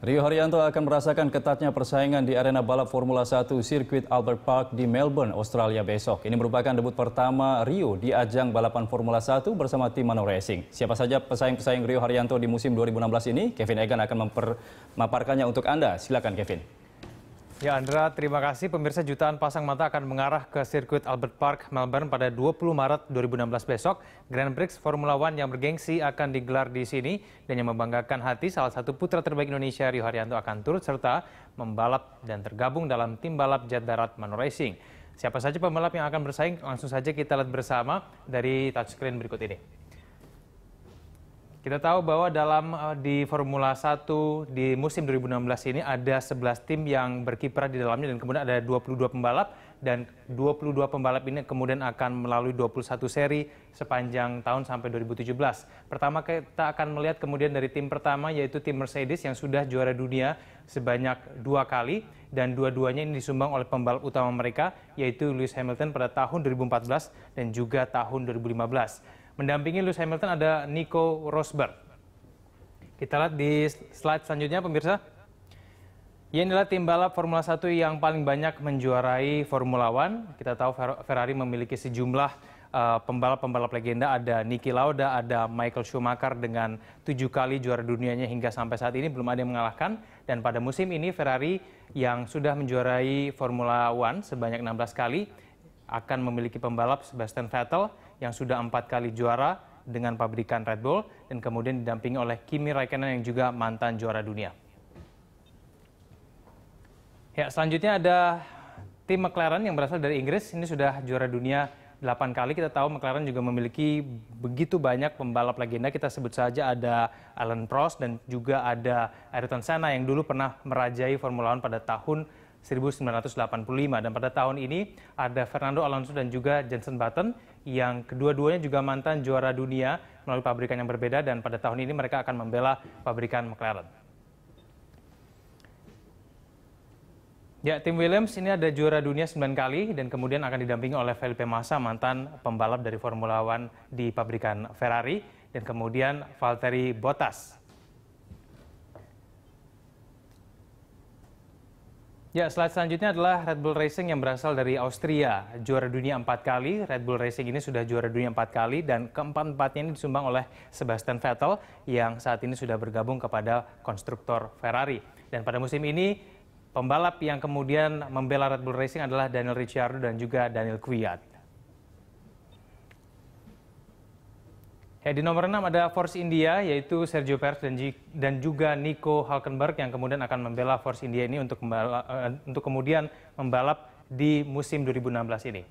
Rio Haryanto akan merasakan ketatnya persaingan di arena balap Formula 1 sirkuit Albert Park di Melbourne, Australia besok. Ini merupakan debut pertama Rio di ajang balapan Formula 1 bersama tim Manor Racing. Siapa saja pesaing-pesaing Rio Haryanto di musim 2016 ini? Kevin Egan akan memaparkannya untuk Anda. Silakan Kevin. Ya Andra, terima kasih. Pemirsa jutaan pasang mata akan mengarah ke sirkuit Albert Park, Melbourne pada 20 Maret 2016 besok. Grand Prix Formula One yang bergengsi akan digelar di sini dan yang membanggakan hati salah satu putra terbaik Indonesia Rio Haryanto akan turut serta membalap dan tergabung dalam tim balap jet darat Mano Racing. Siapa saja pembalap yang akan bersaing langsung saja kita lihat bersama dari touchscreen berikut ini. Kita tahu bahwa dalam eh, di Formula 1 di musim 2016 ini ada 11 tim yang berkiprah di dalamnya dan kemudian ada 22 pembalap dan 22 pembalap ini kemudian akan melalui 21 seri sepanjang tahun sampai 2017. Pertama kita akan melihat kemudian dari tim pertama yaitu tim Mercedes yang sudah juara dunia sebanyak dua kali dan dua-duanya ini disumbang oleh pembalap utama mereka yaitu Lewis Hamilton pada tahun 2014 dan juga tahun 2015. Mendampingi Lewis Hamilton ada Nico Rosberg. Kita lihat di slide selanjutnya pemirsa. Ya inilah tim balap Formula 1 yang paling banyak menjuarai Formula 1. Kita tahu Ferrari memiliki sejumlah eh, pembalap-pembalap uh, legenda. Ada Niki Lauda, ada Michael Schumacher dengan tujuh kali juara dunianya hingga sampai saat ini belum ada yang mengalahkan. Dan pada musim ini Ferrari yang sudah menjuarai Formula 1 sebanyak 16 kali akan memiliki pembalap Sebastian Vettel, yang sudah empat kali juara dengan pabrikan Red Bull dan kemudian didampingi oleh Kimi Raikkonen yang juga mantan juara dunia. Ya, selanjutnya ada tim McLaren yang berasal dari Inggris. Ini sudah juara dunia delapan kali. Kita tahu McLaren juga memiliki begitu banyak pembalap legenda. Kita sebut saja ada Alan Prost dan juga ada Ayrton Senna yang dulu pernah merajai Formula One pada tahun 1985. Dan pada tahun ini ada Fernando Alonso dan juga Jensen Button yang kedua-duanya juga mantan juara dunia melalui pabrikan yang berbeda dan pada tahun ini mereka akan membela pabrikan McLaren. Ya, tim Williams ini ada juara dunia 9 kali dan kemudian akan didampingi oleh Felipe Massa, mantan pembalap dari Formula One di pabrikan Ferrari dan kemudian Valtteri Bottas Ya, slide selanjutnya adalah Red Bull Racing yang berasal dari Austria. Juara dunia empat kali, Red Bull Racing ini sudah juara dunia empat kali dan keempat-empatnya ini disumbang oleh Sebastian Vettel yang saat ini sudah bergabung kepada konstruktor Ferrari. Dan pada musim ini, pembalap yang kemudian membela Red Bull Racing adalah Daniel Ricciardo dan juga Daniel Kvyat. Ya, di nomor 6 ada Force India yaitu Sergio Perez dan, dan juga Nico Hulkenberg yang kemudian akan membela Force India ini untuk, membala, uh, untuk kemudian membalap di musim 2016 ini.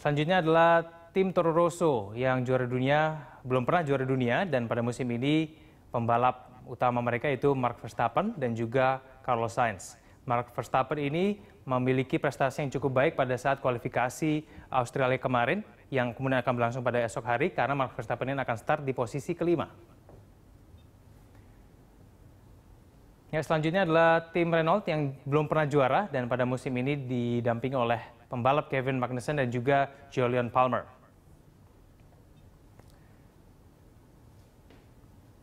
Selanjutnya adalah tim Toro Rosso yang juara dunia belum pernah juara dunia dan pada musim ini pembalap utama mereka itu Mark Verstappen dan juga Carlos Sainz. Mark Verstappen ini memiliki prestasi yang cukup baik pada saat kualifikasi Australia kemarin yang kemudian akan berlangsung pada esok hari karena Max Verstappen ini akan start di posisi kelima. Ya, selanjutnya adalah tim Renault yang belum pernah juara dan pada musim ini didampingi oleh pembalap Kevin Magnussen dan juga Julian Palmer.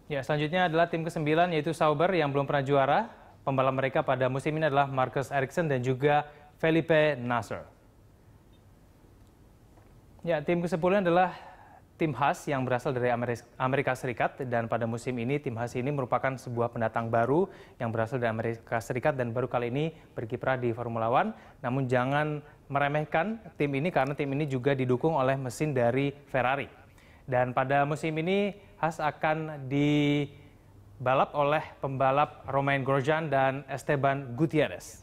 Ya, selanjutnya adalah tim ke-9 yaitu Sauber yang belum pernah juara. Pembalap mereka pada musim ini adalah Marcus Ericsson dan juga Felipe Nasser. Ya, tim kesimpulan adalah tim khas yang berasal dari Amerika Serikat dan pada musim ini tim khas ini merupakan sebuah pendatang baru yang berasal dari Amerika Serikat dan baru kali ini berkiprah di Formula One. Namun jangan meremehkan tim ini karena tim ini juga didukung oleh mesin dari Ferrari. Dan pada musim ini khas akan dibalap oleh pembalap Romain Grosjean dan Esteban Gutierrez.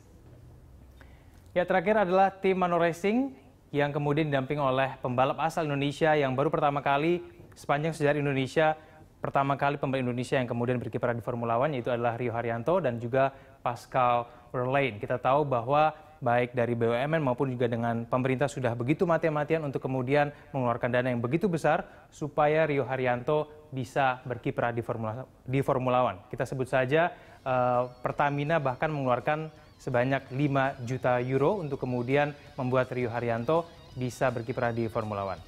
Ya terakhir adalah tim Manor Racing yang kemudian didamping oleh pembalap asal Indonesia yang baru pertama kali sepanjang sejarah Indonesia pertama kali pembalap Indonesia yang kemudian berkiprah di Formula One yaitu adalah Rio Haryanto dan juga Pascal Wehrlein. Kita tahu bahwa baik dari BUMN maupun juga dengan pemerintah sudah begitu mati-matian untuk kemudian mengeluarkan dana yang begitu besar supaya Rio Haryanto bisa berkiprah di Formula di Formula One. Kita sebut saja uh, Pertamina bahkan mengeluarkan sebanyak 5 juta euro untuk kemudian membuat Rio Haryanto bisa berkiprah di Formula One.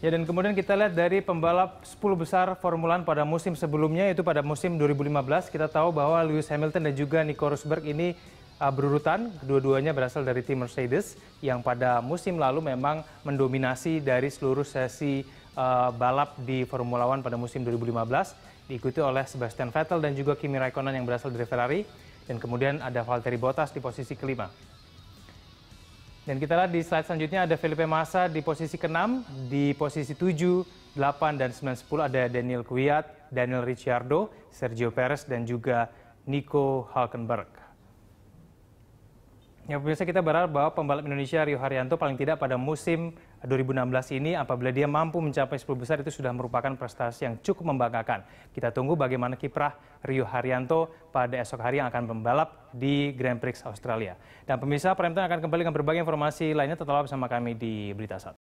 Ya dan kemudian kita lihat dari pembalap 10 besar Formula One pada musim sebelumnya yaitu pada musim 2015 kita tahu bahwa Lewis Hamilton dan juga Nico Rosberg ini Eh, berurutan. dua duanya berasal dari tim Mercedes yang pada musim lalu memang mendominasi dari seluruh sesi uh, balap di Formula One pada musim 2015 diikuti oleh Sebastian Vettel dan juga Kimi Raikkonen yang berasal dari Ferrari dan kemudian ada Valtteri Bottas di posisi kelima. Dan kita lihat di slide selanjutnya ada Felipe Massa di posisi ke-6, di posisi 7, 8, dan 9, 10 ada Daniel Kwiat, Daniel Ricciardo, Sergio Perez, dan juga Nico Hulkenberg. Ya pemirsa kita berharap bahwa pembalap Indonesia Rio Haryanto paling tidak pada musim 2016 ini apabila dia mampu mencapai 10 besar itu sudah merupakan prestasi yang cukup membanggakan. Kita tunggu bagaimana kiprah Rio Haryanto pada esok hari yang akan membalap di Grand Prix Australia. Dan pemirsa Prime Time akan kembali dengan berbagai informasi lainnya tetaplah bersama kami di Berita Satu.